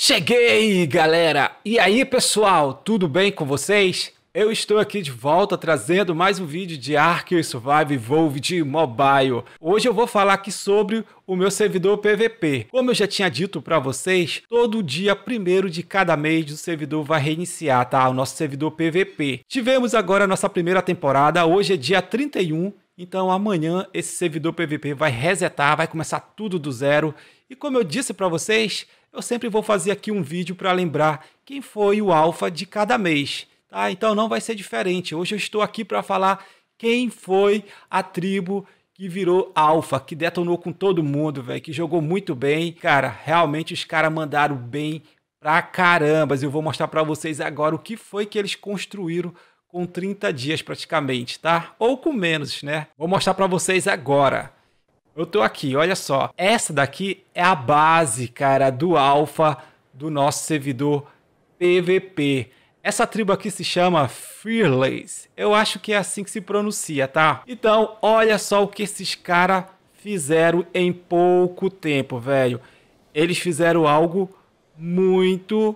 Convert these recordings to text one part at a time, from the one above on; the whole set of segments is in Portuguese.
Cheguei, galera! E aí, pessoal, tudo bem com vocês? Eu estou aqui de volta trazendo mais um vídeo de Ark Survive Evolved Mobile. Hoje eu vou falar aqui sobre o meu servidor PVP. Como eu já tinha dito para vocês, todo dia primeiro de cada mês o servidor vai reiniciar, tá? O nosso servidor PVP. Tivemos agora a nossa primeira temporada, hoje é dia 31 então amanhã esse servidor PVP vai resetar, vai começar tudo do zero. E como eu disse para vocês, eu sempre vou fazer aqui um vídeo para lembrar quem foi o alfa de cada mês. Tá? Então não vai ser diferente. Hoje eu estou aqui para falar quem foi a tribo que virou alfa, que detonou com todo mundo, velho, que jogou muito bem. Cara, realmente os caras mandaram bem pra carambas. Eu vou mostrar para vocês agora o que foi que eles construíram com 30 dias praticamente, tá? Ou com menos, né? Vou mostrar para vocês agora eu tô aqui, olha só. Essa daqui é a base, cara, do alfa do nosso servidor PVP. Essa tribo aqui se chama Fearless. Eu acho que é assim que se pronuncia, tá? Então, olha só o que esses caras fizeram em pouco tempo, velho. Eles fizeram algo muito,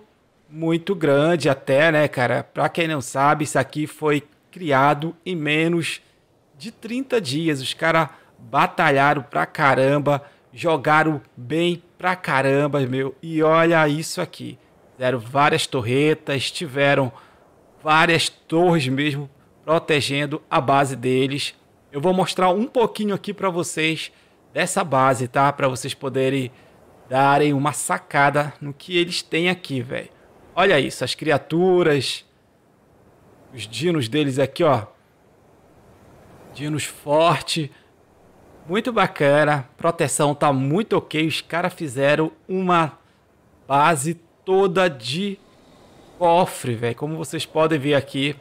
muito grande até, né, cara? Pra quem não sabe, isso aqui foi criado em menos de 30 dias. Os caras batalharam pra caramba, jogaram bem pra caramba, meu. E olha isso aqui. Deram várias torretas, tiveram várias torres mesmo protegendo a base deles. Eu vou mostrar um pouquinho aqui para vocês dessa base, tá? Para vocês poderem darem uma sacada no que eles têm aqui, velho. Olha isso, as criaturas, os dinos deles aqui, ó. Dinos forte muito bacana, proteção tá muito ok. Os caras fizeram uma base toda de cofre, velho. Como vocês podem ver aqui,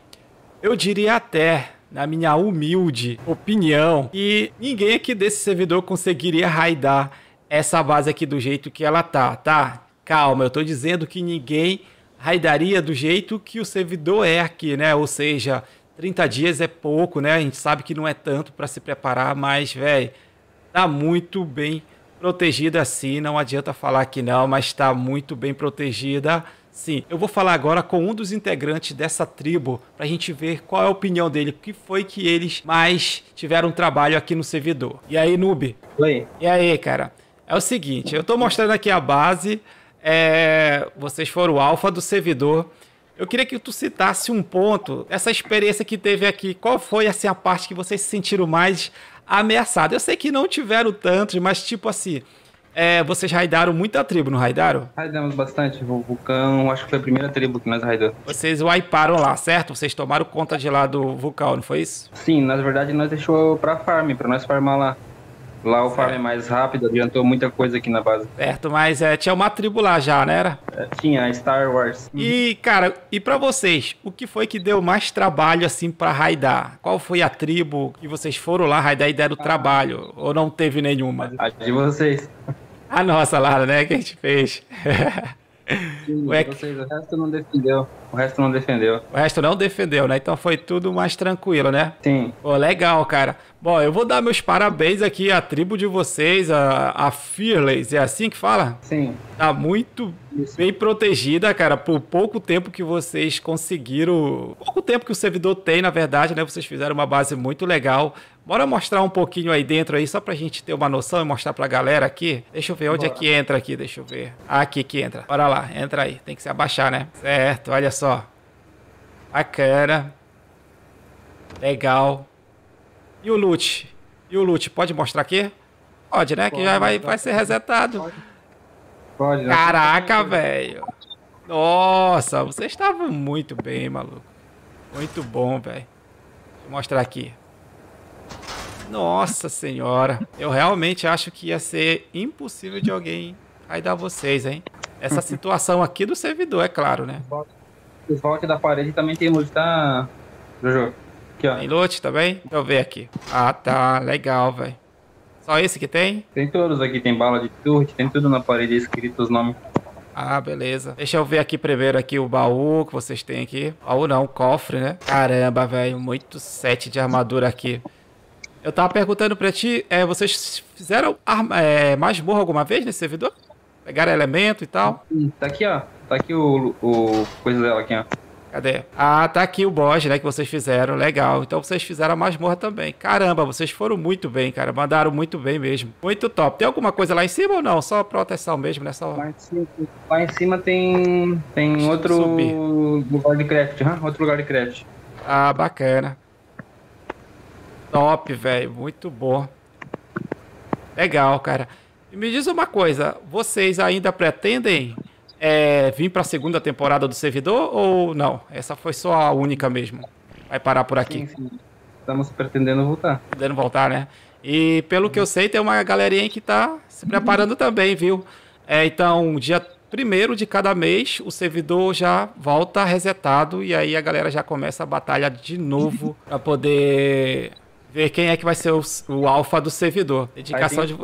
eu diria até, na minha humilde opinião, que ninguém aqui desse servidor conseguiria raidar essa base aqui do jeito que ela tá, tá? Calma, eu tô dizendo que ninguém raidaria do jeito que o servidor é aqui, né? Ou seja, 30 dias é pouco, né? A gente sabe que não é tanto para se preparar, mas, velho, tá muito bem protegida sim. Não adianta falar que não, mas está muito bem protegida sim. Eu vou falar agora com um dos integrantes dessa tribo para a gente ver qual é a opinião dele, o que foi que eles mais tiveram trabalho aqui no servidor. E aí, Noob? Oi. E aí, cara? É o seguinte, eu estou mostrando aqui a base. É... Vocês foram o alfa do servidor. Eu queria que tu citasse um ponto, essa experiência que teve aqui, qual foi assim, a parte que vocês se sentiram mais ameaçados? Eu sei que não tiveram tantos, mas tipo assim, é, vocês raidaram muita tribo, não raidaram? Raidamos bastante, o vulcão, acho que foi a primeira tribo que nós raidamos. Vocês wiparam lá, certo? Vocês tomaram conta de lá do vulcão, não foi isso? Sim, na verdade nós deixou pra farm, pra nós farmar lá. Lá o farm é mais rápido, adiantou muita coisa aqui na base. Certo, mas é, tinha uma tribo lá já, né? Era? tinha Star Wars. E, cara, e para vocês, o que foi que deu mais trabalho, assim, para raidar? Qual foi a tribo que vocês foram lá raidar e deram ah. trabalho? Ou não teve nenhuma? A de vocês. A nossa, Lara, né, que a gente fez. Sim, é que... vocês, o resto não defendeu. O resto não defendeu. O resto não defendeu, né? Então foi tudo mais tranquilo, né? Sim. Pô, legal, cara. Bom, eu vou dar meus parabéns aqui à tribo de vocês, a, a Fearless, é assim que fala? Sim. Tá muito Isso. bem protegida, cara, por pouco tempo que vocês conseguiram. Pouco tempo que o servidor tem, na verdade, né? Vocês fizeram uma base muito legal. Bora mostrar um pouquinho aí dentro aí, só pra gente ter uma noção e mostrar pra galera aqui. Deixa eu ver onde é Bora. é que entra aqui, deixa eu ver. Aqui que entra. Bora lá, entra aí. Tem que se abaixar, né? Certo, olha só só. Bacana. Legal. E o loot? E o loot, pode mostrar aqui? Pode, né? Pode, que já vai, vai ser resetado. Pode. pode Caraca, tá velho. Nossa, você estava muito bem, maluco. Muito bom, velho. Vou mostrar aqui. Nossa senhora. Eu realmente acho que ia ser impossível de alguém aí dar vocês, hein? Essa situação aqui do servidor, é claro, né? Bota o rock da parede também tem loot, tá, Jojo? Aqui, ó. Tem loot também? Deixa eu ver aqui. Ah, tá. Legal, velho. Só esse que tem? Tem todos aqui. Tem bala de turret, tem tudo na parede escrito os nomes. Ah, beleza. Deixa eu ver aqui primeiro aqui o baú que vocês têm aqui. Baú não, cofre, né? Caramba, velho. Muito set de armadura aqui. Eu tava perguntando pra ti, é, vocês fizeram mais é, burro alguma vez nesse servidor? Pegaram elemento e tal? Tá aqui, ó. Tá aqui o, o coisa dela aqui, ó. Cadê? Ah, tá aqui o boss, né, que vocês fizeram. Legal. Então vocês fizeram a masmorra também. Caramba, vocês foram muito bem, cara. Mandaram muito bem mesmo. Muito top. Tem alguma coisa lá em cima ou não? Só proteção mesmo, nessa né? hora. Lá, em cima, lá em cima tem, tem outro lugar de craft, huh? outro lugar de craft. Ah, bacana. Top, velho. Muito bom. Legal, cara. E me diz uma coisa. Vocês ainda pretendem é, vir para a segunda temporada do servidor ou não? Essa foi só a única mesmo. Vai parar por aqui. Sim, sim. Estamos pretendendo voltar. Pretendendo voltar, né? E pelo que eu sei, tem uma galerinha que está se preparando também, viu? É, então, dia primeiro de cada mês, o servidor já volta resetado e aí a galera já começa a batalha de novo para poder ver quem é que vai ser o, o alfa do servidor. Dedicação de.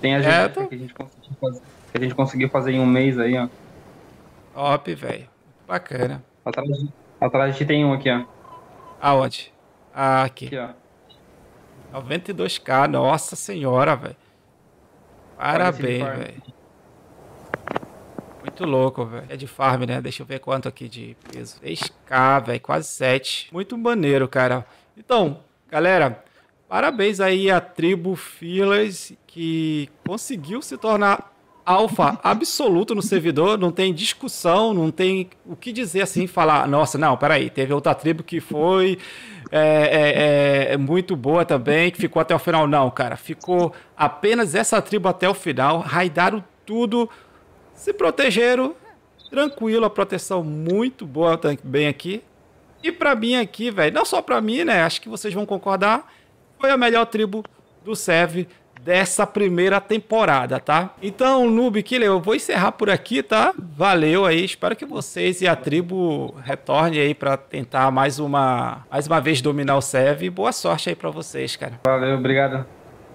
Tem a gente é, tô... É, que a gente conseguiu fazer a gente conseguiu fazer em um mês aí, ó. Top, velho. Bacana. Atrás, atrás de tem um aqui, ó. Aonde? Ah, aqui. Aqui, ó. 92k, nossa senhora, velho. Parabéns, velho. Muito louco, velho. É de farm, né? Deixa eu ver quanto aqui de peso. 6k, velho, quase 7. Muito maneiro, cara. Então, galera, parabéns aí à tribo Filas que conseguiu se tornar alfa absoluto no servidor, não tem discussão, não tem o que dizer assim, falar, nossa, não, peraí, teve outra tribo que foi é, é, é, muito boa também, que ficou até o final. Não, cara, ficou apenas essa tribo até o final, raidaram tudo, se protegeram, tranquilo, a proteção muito boa também aqui. E para mim aqui, velho, não só para mim, né, acho que vocês vão concordar, foi a melhor tribo do serve dessa primeira temporada, tá? Então, Noob Killer, eu vou encerrar por aqui, tá? Valeu aí, espero que vocês e a tribo retornem aí para tentar mais uma, mais uma vez dominar o serve. Boa sorte aí para vocês, cara. Valeu, obrigado.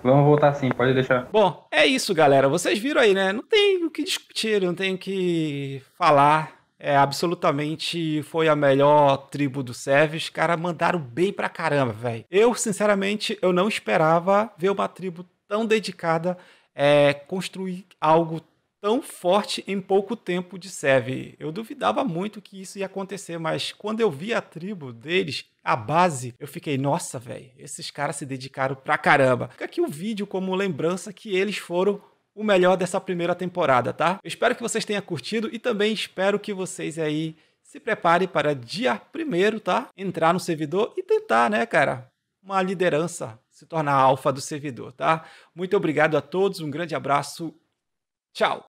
Vamos voltar sim, pode deixar. Bom, é isso, galera. Vocês viram aí, né? Não tem o que discutir, não tem o que falar. É, absolutamente foi a melhor tribo do Os Cara, mandaram bem pra caramba, velho. Eu, sinceramente, eu não esperava ver uma tribo tão dedicada é, construir algo tão forte em pouco tempo de serve. Eu duvidava muito que isso ia acontecer, mas quando eu vi a tribo deles, a base, eu fiquei, nossa, velho, esses caras se dedicaram pra caramba. Fica aqui o vídeo como lembrança que eles foram o melhor dessa primeira temporada, tá? Eu espero que vocês tenham curtido e também espero que vocês aí se preparem para dia primeiro, tá? Entrar no servidor e tentar, né, cara? Uma liderança se tornar alfa do servidor, tá? Muito obrigado a todos, um grande abraço, tchau!